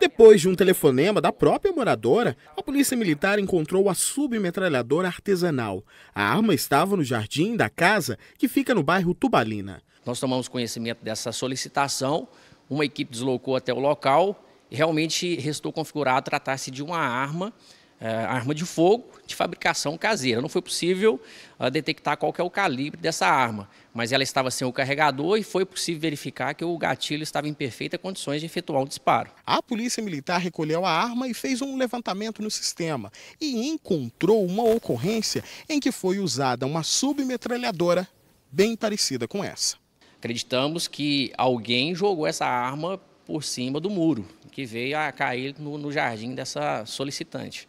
Depois de um telefonema da própria moradora, a polícia militar encontrou a submetralhadora artesanal. A arma estava no jardim da casa, que fica no bairro Tubalina. Nós tomamos conhecimento dessa solicitação, uma equipe deslocou até o local e realmente restou configurado tratar-se de uma arma é, arma de fogo de fabricação caseira. Não foi possível ah, detectar qual é o calibre dessa arma, mas ela estava sem o carregador e foi possível verificar que o gatilho estava em perfeitas condições de efetuar um disparo. A polícia militar recolheu a arma e fez um levantamento no sistema e encontrou uma ocorrência em que foi usada uma submetralhadora bem parecida com essa. Acreditamos que alguém jogou essa arma por cima do muro que veio a cair no, no jardim dessa solicitante.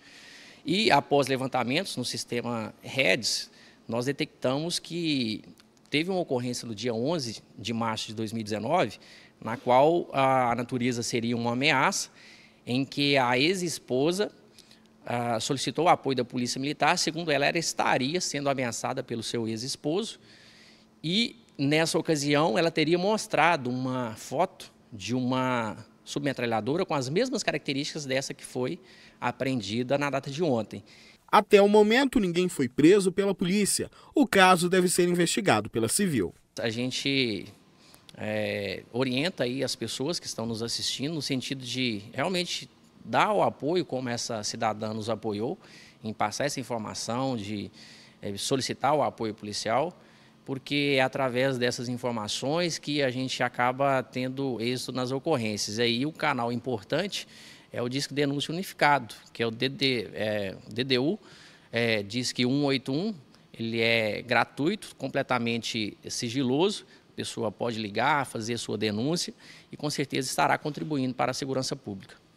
E após levantamentos no sistema REDS, nós detectamos que teve uma ocorrência no dia 11 de março de 2019, na qual a natureza seria uma ameaça, em que a ex-esposa ah, solicitou o apoio da polícia militar, segundo ela, ela estaria sendo ameaçada pelo seu ex-esposo, e nessa ocasião ela teria mostrado uma foto de uma submetralhadora com as mesmas características dessa que foi apreendida na data de ontem. Até o momento, ninguém foi preso pela polícia. O caso deve ser investigado pela civil. A gente é, orienta aí as pessoas que estão nos assistindo no sentido de realmente dar o apoio, como essa cidadã nos apoiou, em passar essa informação, de é, solicitar o apoio policial porque é através dessas informações que a gente acaba tendo êxito nas ocorrências. E aí o canal importante é o Disque Denúncia Unificado, que é o DD, é, DDU, é, Disque 181, ele é gratuito, completamente sigiloso, a pessoa pode ligar, fazer sua denúncia e com certeza estará contribuindo para a segurança pública.